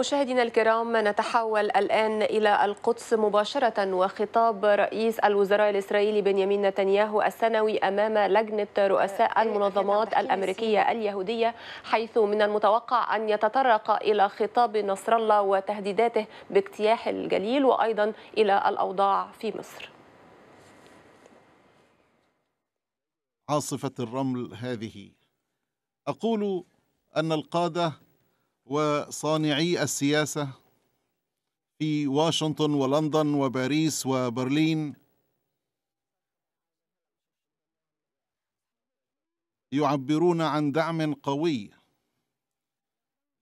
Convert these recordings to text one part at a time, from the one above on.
مشاهدينا الكرام نتحول الآن إلى القدس مباشرة وخطاب رئيس الوزراء الإسرائيلي بنيامين نتنياهو السنوي أمام لجنة رؤساء المنظمات الأمريكية اليهودية حيث من المتوقع أن يتطرق إلى خطاب نصر الله وتهديداته باجتياح الجليل وأيضا إلى الأوضاع في مصر عاصفة الرمل هذه أقول أن القادة وصانعي السياسه في واشنطن ولندن وباريس وبرلين يعبرون عن دعم قوي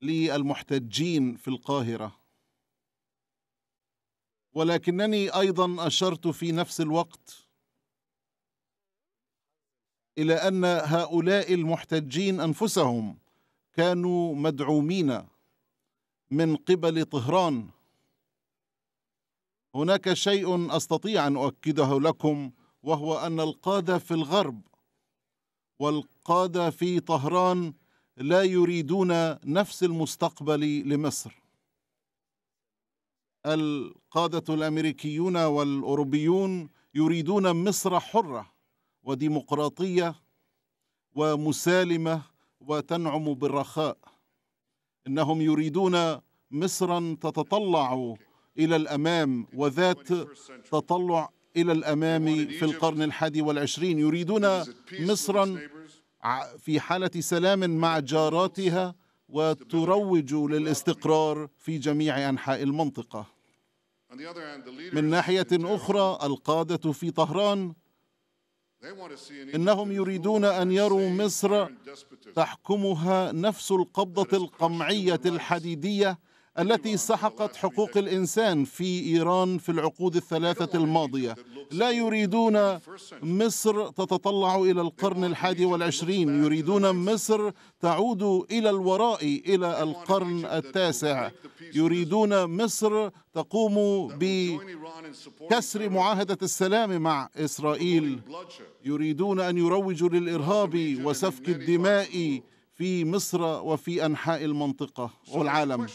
للمحتجين في القاهره ولكنني ايضا اشرت في نفس الوقت الى ان هؤلاء المحتجين انفسهم كانوا مدعومين من قبل طهران هناك شيء استطيع ان اؤكده لكم وهو ان القاده في الغرب والقاده في طهران لا يريدون نفس المستقبل لمصر القاده الامريكيون والاوروبيون يريدون مصر حره وديمقراطيه ومسالمه وتنعم بالرخاء انهم يريدون مصرا تتطلع الى الامام وذات تطلع الى الامام في القرن الحادي والعشرين يريدون مصرا في حاله سلام مع جاراتها وتروج للاستقرار في جميع انحاء المنطقه من ناحيه اخرى القاده في طهران انهم يريدون ان يروا مصر تحكمها نفس القبضه القمعيه الحديديه التي سحقت حقوق الإنسان في إيران في العقود الثلاثة الماضية لا يريدون مصر تتطلع إلى القرن الحادي والعشرين يريدون مصر تعود إلى الوراء إلى القرن التاسع يريدون مصر تقوم بكسر معاهدة السلام مع إسرائيل يريدون أن يروجوا للإرهاب وسفك الدماء في مصر وفي أنحاء المنطقة والعالم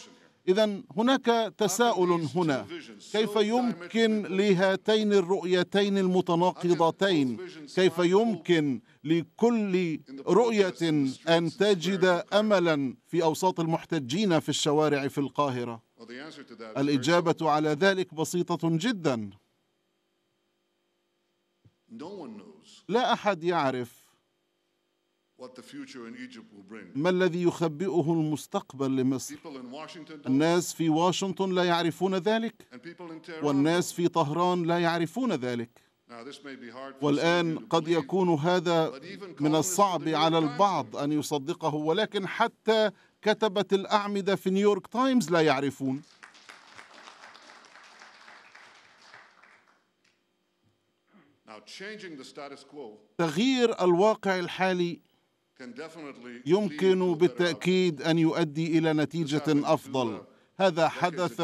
إذا هناك تساؤل هنا كيف يمكن لهاتين الرؤيتين المتناقضتين كيف يمكن لكل رؤية أن تجد أملا في أوساط المحتجين في الشوارع في القاهرة الإجابة على ذلك بسيطة جدا لا أحد يعرف ما الذي يخبئه المستقبل لمصر الناس في واشنطن لا يعرفون ذلك والناس في طهران لا يعرفون ذلك والآن قد يكون هذا من الصعب على البعض أن يصدقه ولكن حتى كتبة الأعمدة في نيويورك تايمز لا يعرفون تغيير الواقع الحالي يمكن بالتاكيد ان يؤدي الى نتيجه افضل هذا حدث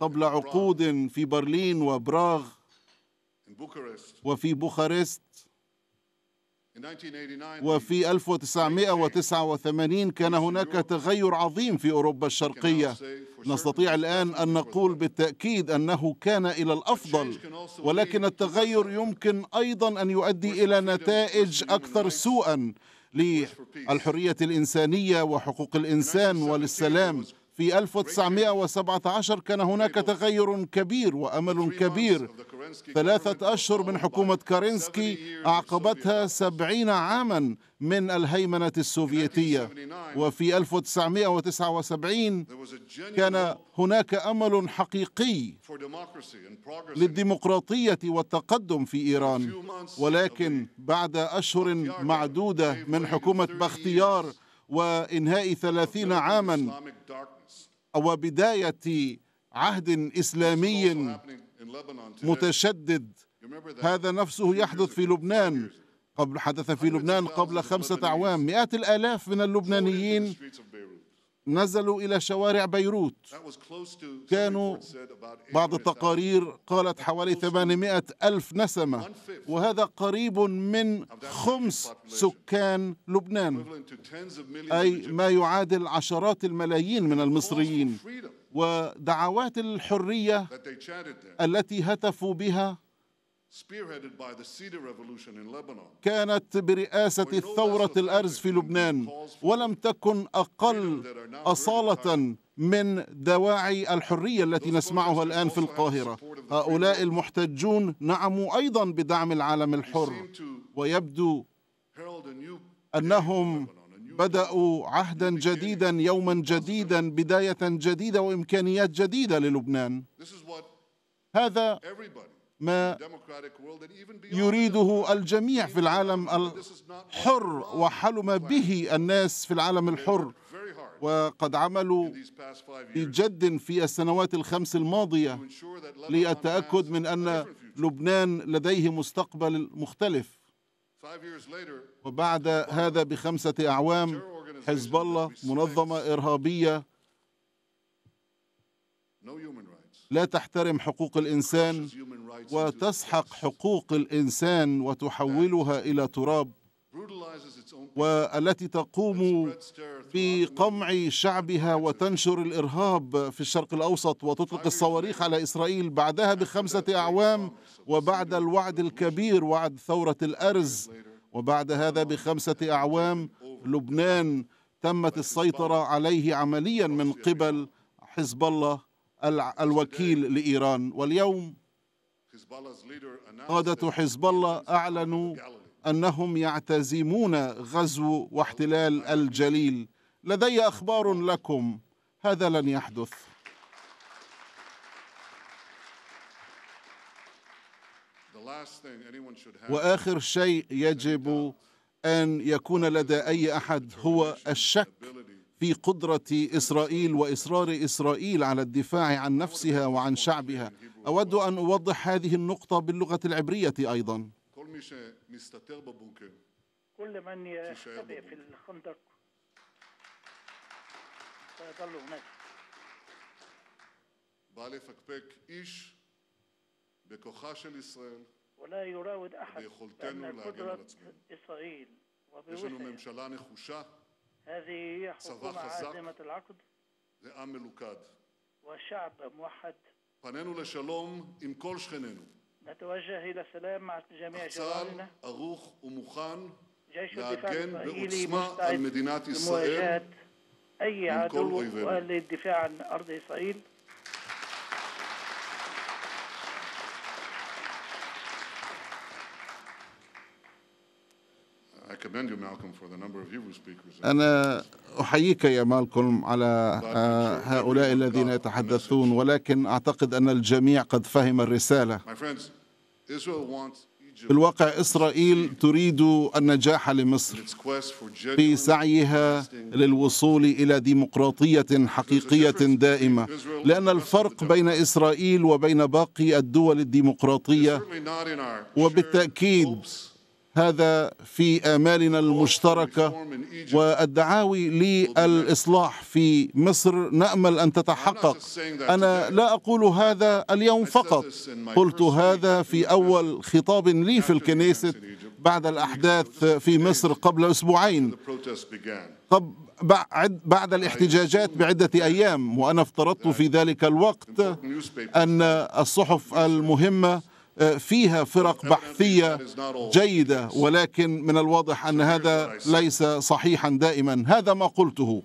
قبل عقود في برلين وبراغ وفي بوخارست وفي 1989 كان هناك تغير عظيم في أوروبا الشرقية نستطيع الآن أن نقول بالتأكيد أنه كان إلى الأفضل ولكن التغير يمكن أيضا أن يؤدي إلى نتائج أكثر سوءا للحرية الإنسانية وحقوق الإنسان وللسلام في 1917 كان هناك تغير كبير وأمل كبير ثلاثة أشهر من حكومة كارينسكي أعقبتها سبعين عاما من الهيمنة السوفيتية وفي 1979 كان هناك أمل حقيقي للديمقراطية والتقدم في إيران ولكن بعد أشهر معدودة من حكومة بختيار وإنهاء ثلاثين عاما أو بداية عهد إسلامي متشدد هذا نفسه يحدث في لبنان قبل حدث في لبنان قبل خمسة أعوام مئات الآلاف من اللبنانيين نزلوا إلى شوارع بيروت كانوا بعض التقارير قالت حوالي 800 ألف نسمة وهذا قريب من خمس سكان لبنان أي ما يعادل عشرات الملايين من المصريين ودعوات الحرية التي هتفوا بها كانت برئاسة الثورة الأرز في لبنان ولم تكن أقل أصالة من دواعي الحرية التي نسمعها الآن في القاهرة هؤلاء المحتجون نعموا أيضا بدعم العالم الحر ويبدو أنهم بدأوا عهدا جديدا يوما جديدا بداية جديدة وإمكانيات جديدة للبنان هذا ما يريده الجميع في العالم الحر وحلم به الناس في العالم الحر وقد عملوا بجد في السنوات الخمس الماضيه للتاكد من ان لبنان لديه مستقبل مختلف وبعد هذا بخمسه اعوام حزب الله منظمه ارهابيه لا تحترم حقوق الانسان وتسحق حقوق الانسان وتحولها الى تراب والتي تقوم بقمع شعبها وتنشر الارهاب في الشرق الاوسط وتطلق الصواريخ على اسرائيل بعدها بخمسه اعوام وبعد الوعد الكبير وعد ثوره الارز وبعد هذا بخمسه اعوام لبنان تمت السيطره عليه عمليا من قبل حزب الله الوكيل لإيران واليوم قادة حزب الله أعلنوا أنهم يعتزمون غزو واحتلال الجليل لدي أخبار لكم هذا لن يحدث واخر شيء يجب ان يكون لدى اي احد هو الشك في قدرة إسرائيل وإصرار إسرائيل على الدفاع عن نفسها وعن شعبها أود أن أوضح هذه النقطة باللغة العبرية أيضا كل من يختبئ في الخندق سيظل هناك أحد أن قدرة إسرائيل של צבא חזק ועם מלוכד. פנינו לשלום עם כל שכנינו. אך צה"ל ערוך ומוכן להגן בעוצמה על מדינת ישראל עם כל אויבינו. أنا أحييك يا مالكم على آه، هؤلاء الذين يتحدثون ولكن أعتقد أن الجميع قد فهم الرسالة في الواقع إسرائيل تريد النجاح لمصر في سعيها للوصول إلى ديمقراطية حقيقية دائمة لأن الفرق بين إسرائيل وبين باقي الدول الديمقراطية وبالتأكيد هذا في آمالنا المشتركة والدعاوي للإصلاح في مصر نأمل أن تتحقق أنا لا أقول هذا اليوم فقط قلت هذا في أول خطاب لي في الكنيسة بعد الأحداث في مصر قبل أسبوعين بعد الاحتجاجات بعدة أيام وأنا افترضت في ذلك الوقت أن الصحف المهمة فيها فرق بحثية جيدة ولكن من الواضح أن هذا ليس صحيحا دائما هذا ما قلته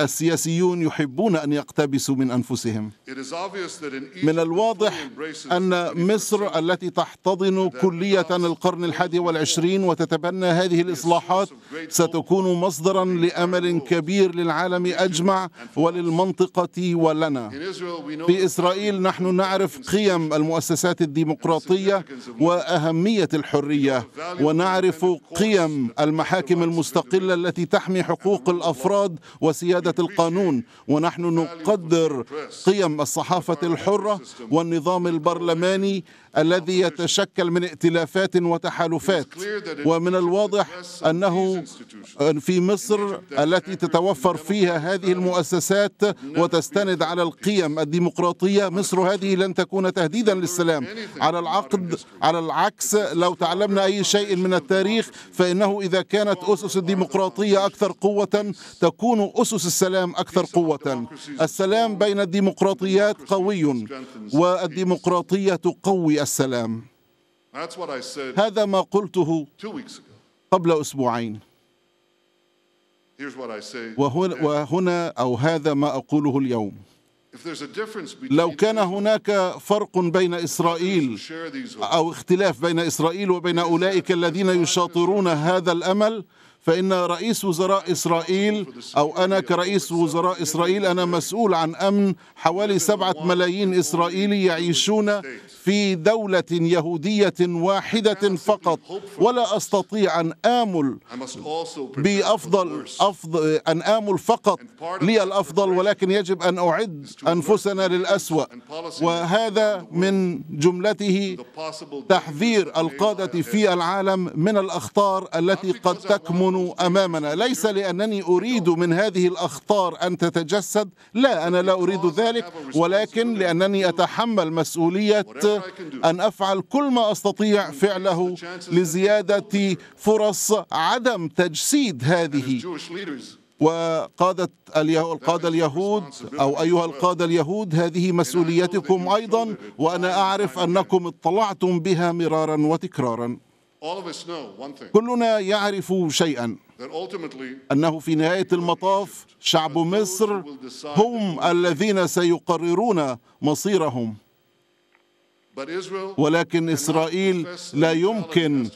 السياسيون يحبون ان يقتبسوا من انفسهم من الواضح ان مصر التي تحتضن كليه القرن الحادي والعشرين وتتبنى هذه الاصلاحات ستكون مصدرا لامل كبير للعالم اجمع وللمنطقه ولنا في اسرائيل نحن نعرف قيم المؤسسات الديمقراطيه واهميه الحريه ونعرف قيم المحاكم المستقله التي تحمي حقوق حقوق الافراد وسياده القانون ونحن نقدر قيم الصحافه الحره والنظام البرلماني الذي يتشكل من ائتلافات وتحالفات ومن الواضح انه في مصر التي تتوفر فيها هذه المؤسسات وتستند على القيم الديمقراطيه مصر هذه لن تكون تهديدا للسلام على العقد على العكس لو تعلمنا اي شيء من التاريخ فانه اذا كانت اسس الديمقراطيه اكثر قوه قوة تكون أسس السلام أكثر قوة السلام بين الديمقراطيات قوي والديمقراطية تقوي السلام هذا ما قلته قبل أسبوعين وهنا, وهنا أو هذا ما أقوله اليوم لو كان هناك فرق بين إسرائيل أو اختلاف بين إسرائيل وبين أولئك الذين يشاطرون هذا الأمل فإن رئيس وزراء إسرائيل أو أنا كرئيس وزراء إسرائيل أنا مسؤول عن أمن حوالي سبعة ملايين إسرائيلي يعيشون في دولة يهودية واحدة فقط ولا أستطيع أن آمل بأفضل أفضل أن آمل فقط لي الأفضل ولكن يجب أن أعد أنفسنا للأسوأ وهذا من جملته تحذير القادة في العالم من الأخطار التي قد تكمن كانوا امامنا ليس لانني اريد من هذه الاخطار ان تتجسد لا انا لا اريد ذلك ولكن لانني اتحمل مسؤوليه ان افعل كل ما استطيع فعله لزياده فرص عدم تجسيد هذه وقادة القادة اليهود أو أيها القادة اليهود هذه مسؤوليتكم أيضا وأنا أعرف أنكم اطلعتم بها مرارا وتكرارا كلنا يعرف شيئا أنه في نهاية المطاف شعب مصر هم الذين سيقررون مصيرهم ولكن إسرائيل لا يمكن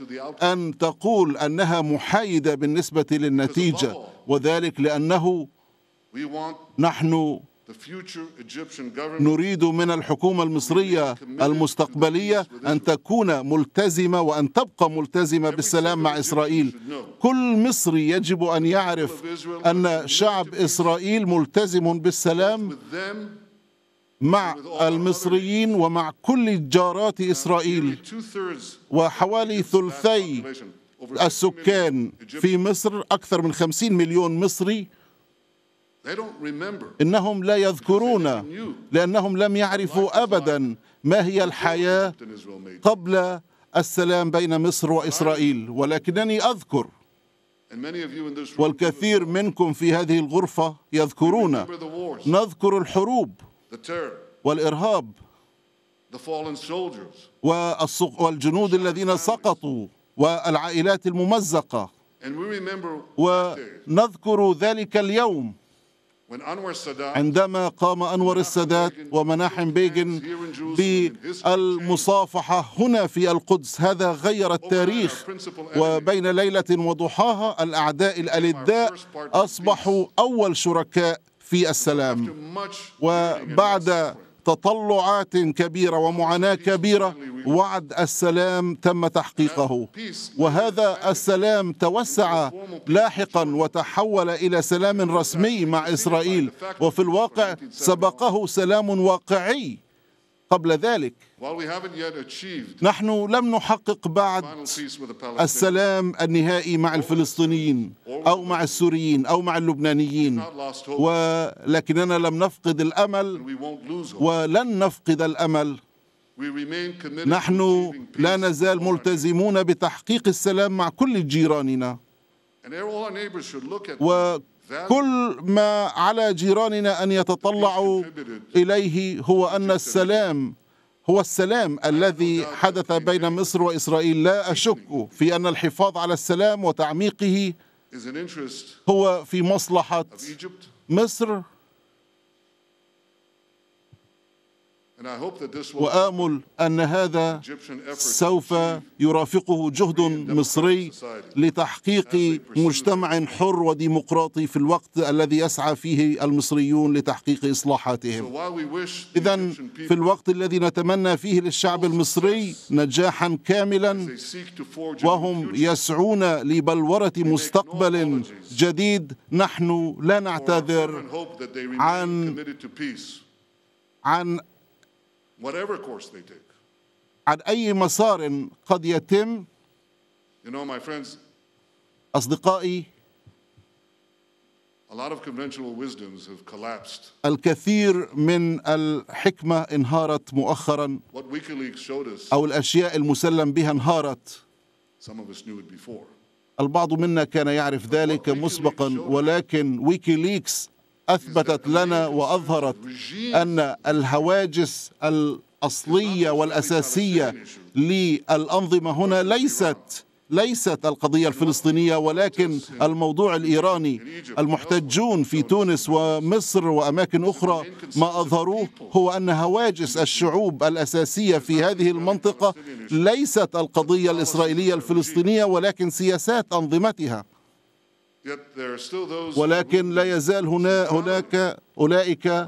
أن تقول أنها محايدة بالنسبة للنتيجة وذلك لأنه نحن نريد من الحكومة المصرية المستقبلية أن تكون ملتزمة وأن تبقى ملتزمة بالسلام مع إسرائيل كل مصري يجب أن يعرف أن شعب إسرائيل ملتزم بالسلام مع المصريين ومع كل جارات إسرائيل وحوالي ثلثي السكان في مصر أكثر من 50 مليون مصري إنهم لا يذكرون لأنهم لم يعرفوا أبدا ما هي الحياة قبل السلام بين مصر وإسرائيل ولكنني أذكر والكثير منكم في هذه الغرفة يذكرون نذكر الحروب والإرهاب والجنود الذين سقطوا والعائلات الممزقة ونذكر ذلك اليوم عندما قام أنور السادات ومناحم بيجن بالمصافحة هنا في القدس هذا غير التاريخ وبين ليلة وضحاها الأعداء الألداء أصبحوا أول شركاء في السلام وبعد تطلعات كبيرة ومعاناة كبيرة وعد السلام تم تحقيقه وهذا السلام توسع لاحقا وتحول إلى سلام رسمي مع إسرائيل وفي الواقع سبقه سلام واقعي قبل ذلك نحن لم نحقق بعد السلام النهائي مع الفلسطينيين أو مع السوريين أو مع اللبنانيين ولكننا لم نفقد الأمل ولن نفقد الأمل نحن لا نزال ملتزمون بتحقيق السلام مع كل جيراننا وكل ما على جيراننا أن يتطلعوا إليه هو أن السلام هو السلام الذي حدث بين مصر وإسرائيل لا أشك في أن الحفاظ على السلام وتعميقه هو في مصلحة مصر وآمل أن هذا سوف يرافقه جهد مصري لتحقيق مجتمع حر وديمقراطي في الوقت الذي يسعى فيه المصريون لتحقيق إصلاحاتهم إذا في الوقت الذي نتمنى فيه للشعب المصري نجاحا كاملا وهم يسعون لبلورة مستقبل جديد نحن لا نعتذر عن عن عن أي مسار قد يتم أصدقائي الكثير من الحكمة انهارت مؤخرا أو الأشياء المسلم بها انهارت البعض منا كان يعرف ذلك مسبقا ولكن ويكيليكس أثبتت لنا وأظهرت أن الهواجس الأصلية والأساسية للأنظمة هنا ليست ليست القضية الفلسطينية ولكن الموضوع الإيراني المحتجون في تونس ومصر وأماكن أخرى ما أظهروه هو أن هواجس الشعوب الأساسية في هذه المنطقة ليست القضية الإسرائيلية الفلسطينية ولكن سياسات أنظمتها ولكن لا يزال هنا هناك أولئك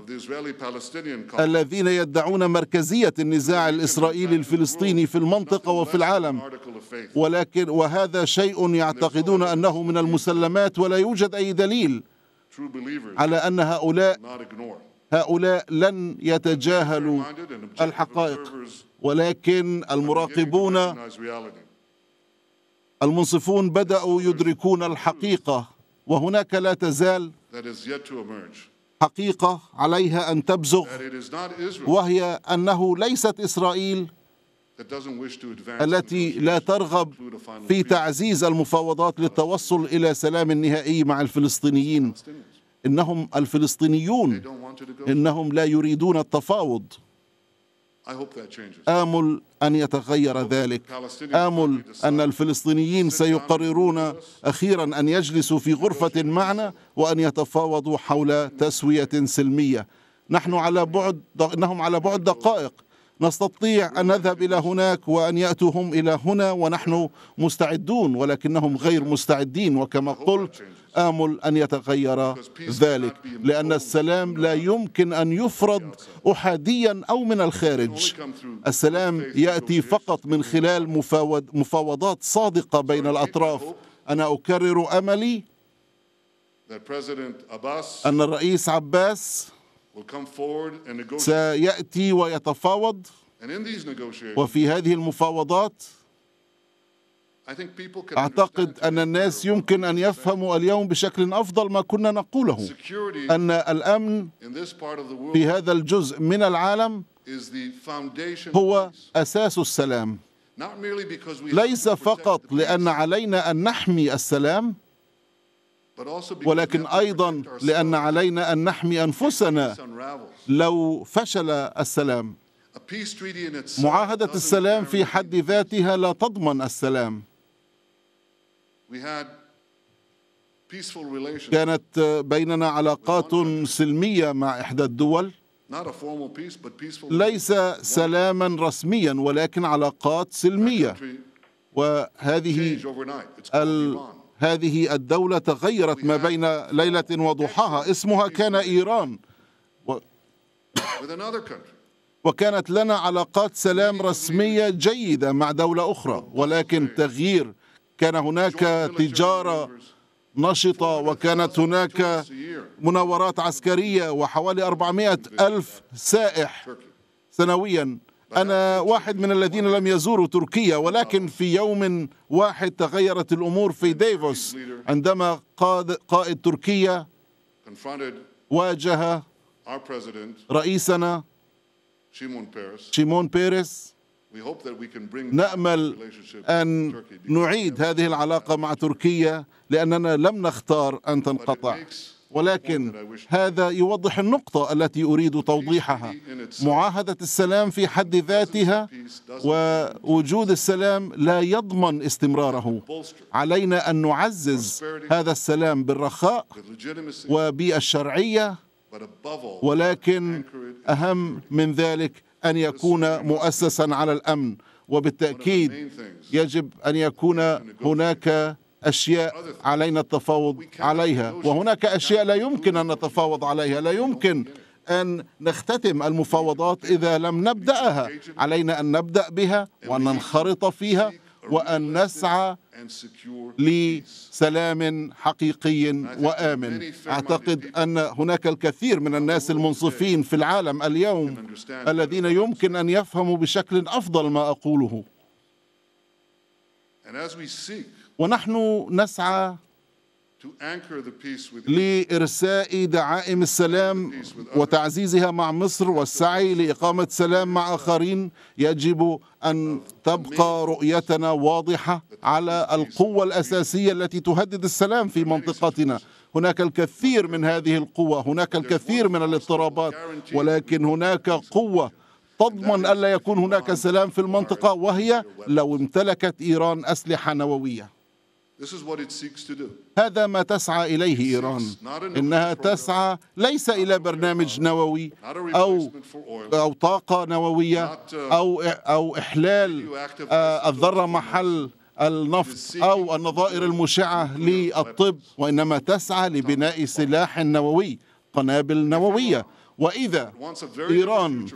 الذين يدعون مركزية النزاع الإسرائيلي الفلسطيني في المنطقة وفي العالم ولكن وهذا شيء يعتقدون أنه من المسلمات ولا يوجد أي دليل على أن هؤلاء هؤلاء لن يتجاهلوا الحقائق ولكن المراقبون المنصفون بدأوا يدركون الحقيقة وهناك لا تزال حقيقة عليها أن تبزغ وهي أنه ليست إسرائيل التي لا ترغب في تعزيز المفاوضات للتوصل إلى سلام نهائي مع الفلسطينيين إنهم الفلسطينيون إنهم لا يريدون التفاوض آمل أن يتغير ذلك آمل أن الفلسطينيين سيقررون أخيرا أن يجلسوا في غرفة معنا وأن يتفاوضوا حول تسوية سلمية نحن على بعد إنهم على بعد دقائق نستطيع أن نذهب إلى هناك وأن يأتوا هم إلى هنا ونحن مستعدون ولكنهم غير مستعدين وكما قلت آمل أن يتغير ذلك لأن السلام لا يمكن أن يفرض أحاديا أو من الخارج السلام يأتي فقط من خلال مفاوضات صادقة بين الأطراف أنا أكرر أملي أن الرئيس عباس سيأتي ويتفاوض وفي هذه المفاوضات أعتقد أن الناس يمكن أن يفهموا اليوم بشكل أفضل ما كنا نقوله أن الأمن في هذا الجزء من العالم هو أساس السلام ليس فقط لأن علينا أن نحمي السلام ولكن أيضا لأن علينا أن نحمي أنفسنا لو فشل السلام معاهدة السلام في حد ذاتها لا تضمن السلام كانت بيننا علاقات سلمية مع إحدى الدول ليس سلاما رسميا ولكن علاقات سلمية وهذه ال هذه الدولة تغيرت ما بين ليلة وضحاها اسمها كان إيران وكانت لنا علاقات سلام رسمية جيدة مع دولة أخرى ولكن تغيير كان هناك تجارة نشطة وكانت هناك مناورات عسكرية وحوالي 400 ألف سائح سنويا أنا واحد من الذين لم يزوروا تركيا ولكن في يوم واحد تغيرت الأمور في ديفوس عندما قاد قائد تركيا واجه رئيسنا شيمون بيريس نأمل أن نعيد هذه العلاقة مع تركيا لأننا لم نختار أن تنقطع ولكن هذا يوضح النقطة التي أريد توضيحها معاهدة السلام في حد ذاتها ووجود السلام لا يضمن استمراره علينا أن نعزز هذا السلام بالرخاء وبالشرعية ولكن أهم من ذلك أن يكون مؤسسا على الأمن وبالتأكيد يجب أن يكون هناك أشياء علينا التفاوض عليها وهناك أشياء لا يمكن أن نتفاوض عليها لا يمكن أن نختتم المفاوضات إذا لم نبدأها علينا أن نبدأ بها وأن ننخرط فيها وأن نسعى لسلام حقيقي وآمن أعتقد أن هناك الكثير من الناس المنصفين في العالم اليوم الذين يمكن أن يفهموا بشكل أفضل ما أقوله ونحن نسعى لإرساء دعائم السلام وتعزيزها مع مصر والسعي لإقامة سلام مع آخرين يجب أن تبقى رؤيتنا واضحة على القوة الأساسية التي تهدد السلام في منطقتنا هناك الكثير من هذه القوة هناك الكثير من الاضطرابات ولكن هناك قوة تضمن ألا يكون هناك سلام في المنطقة وهي لو امتلكت إيران أسلحة نووية هذا ما تسعى إليه إيران إنها تسعى ليس إلى برنامج نووي أو أو طاقة نووية uh, أو أو إحلال آه، الذرة محل النفط أو النظائر المشعة للطب وإنما تسعى لبناء سلاح نووي قنابل نووية وإذا إيران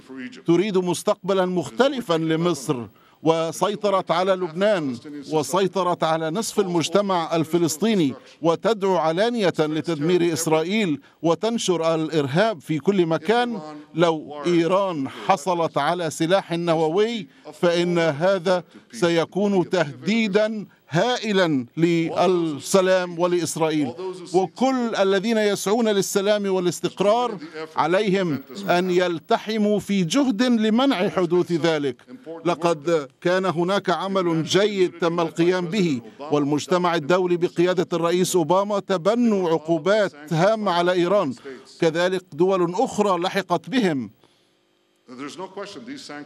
تريد مستقبلا مختلفا لمصر وسيطرت على لبنان وسيطرت على نصف المجتمع الفلسطيني وتدعو علانية لتدمير إسرائيل وتنشر الإرهاب في كل مكان لو إيران حصلت على سلاح نووي فإن هذا سيكون تهديدا هائلا للسلام ولإسرائيل وكل الذين يسعون للسلام والاستقرار عليهم أن يلتحموا في جهد لمنع حدوث ذلك لقد كان هناك عمل جيد تم القيام به والمجتمع الدولي بقيادة الرئيس أوباما تبنوا عقوبات هامة على إيران كذلك دول أخرى لحقت بهم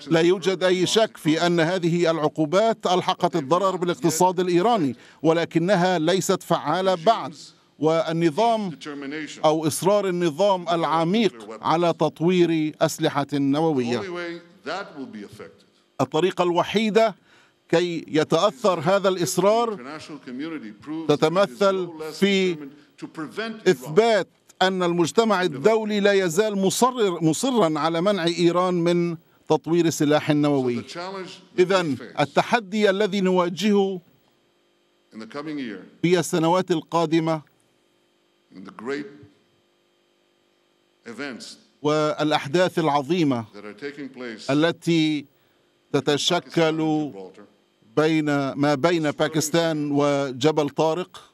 لا يوجد أي شك في أن هذه العقوبات ألحقت الضرر بالاقتصاد الإيراني ولكنها ليست فعالة بعد والنظام أو إصرار النظام العميق على تطوير أسلحة نووية الطريقة الوحيدة كي يتأثر هذا الإصرار تتمثل في إثبات أن المجتمع الدولي لا يزال مصرر مصرا على منع إيران من تطوير سلاح نووي إذا التحدي الذي نواجهه في السنوات القادمة والأحداث العظيمة التي تتشكل بين ما بين باكستان وجبل طارق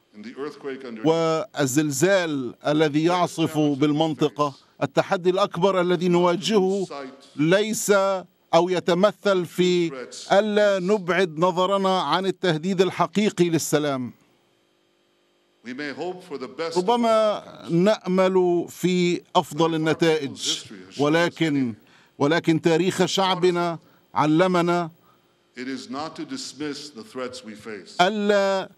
والزلزال الذي يعصف بالمنطقة التحدي الأكبر الذي نواجهه ليس أو يتمثل في ألا نبعد نظرنا عن التهديد الحقيقي للسلام ربما نأمل في أفضل النتائج ولكن ولكن تاريخ شعبنا علمنا ألا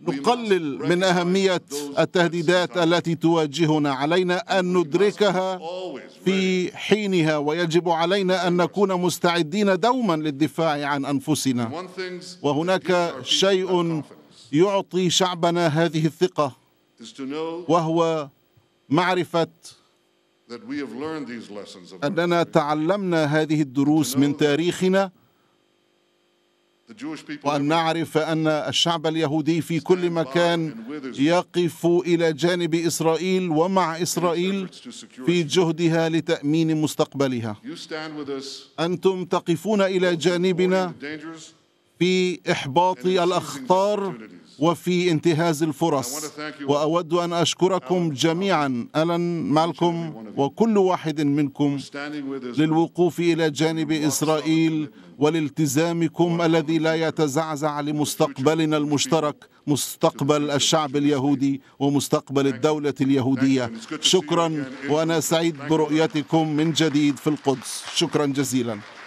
نقلل من أهمية التهديدات التي تواجهنا علينا أن ندركها في حينها ويجب علينا أن نكون مستعدين دوما للدفاع عن أنفسنا وهناك شيء يعطي شعبنا هذه الثقة وهو معرفة أننا تعلمنا هذه الدروس من تاريخنا وأن نعرف أن الشعب اليهودي في كل مكان يقف إلى جانب إسرائيل ومع إسرائيل في جهدها لتأمين مستقبلها أنتم تقفون إلى جانبنا في إحباط الأخطار وفي انتهاز الفرص واود ان اشكركم جميعا الن مالكم وكل واحد منكم للوقوف الى جانب اسرائيل ولالتزامكم الذي لا يتزعزع لمستقبلنا المشترك مستقبل الشعب اليهودي ومستقبل الدوله اليهوديه شكرا وانا سعيد برؤيتكم من جديد في القدس شكرا جزيلا